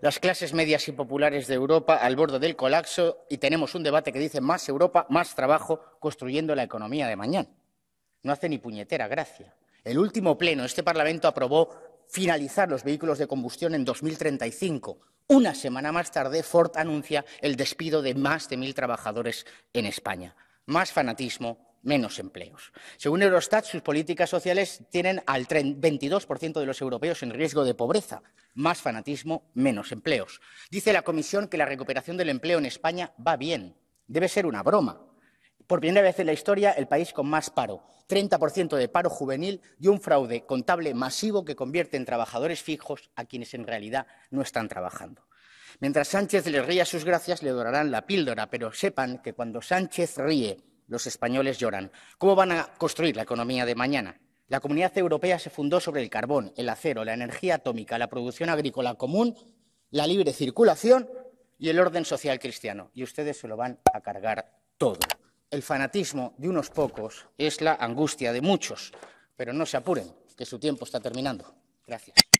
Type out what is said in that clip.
las clases medias y populares de Europa al borde del colapso y tenemos un debate que dice más Europa, más trabajo, construyendo la economía de mañana. No hace ni puñetera gracia. El último pleno, este Parlamento aprobó finalizar los vehículos de combustión en 2035. Una semana más tarde, Ford anuncia el despido de más de mil trabajadores en España. Más fanatismo, menos empleos. Según Eurostat, sus políticas sociales tienen al 22% de los europeos en riesgo de pobreza. Más fanatismo, menos empleos. Dice la Comisión que la recuperación del empleo en España va bien. Debe ser una broma. Por primera vez en la historia, el país con más paro, 30% de paro juvenil y un fraude contable masivo que convierte en trabajadores fijos a quienes en realidad no están trabajando. Mientras Sánchez les ría sus gracias, le dorarán la píldora, pero sepan que cuando Sánchez ríe los españoles lloran. ¿Cómo van a construir la economía de mañana? La comunidad europea se fundó sobre el carbón, el acero, la energía atómica, la producción agrícola común, la libre circulación y el orden social cristiano. Y ustedes se lo van a cargar todo. El fanatismo de unos pocos es la angustia de muchos, pero no se apuren, que su tiempo está terminando. Gracias.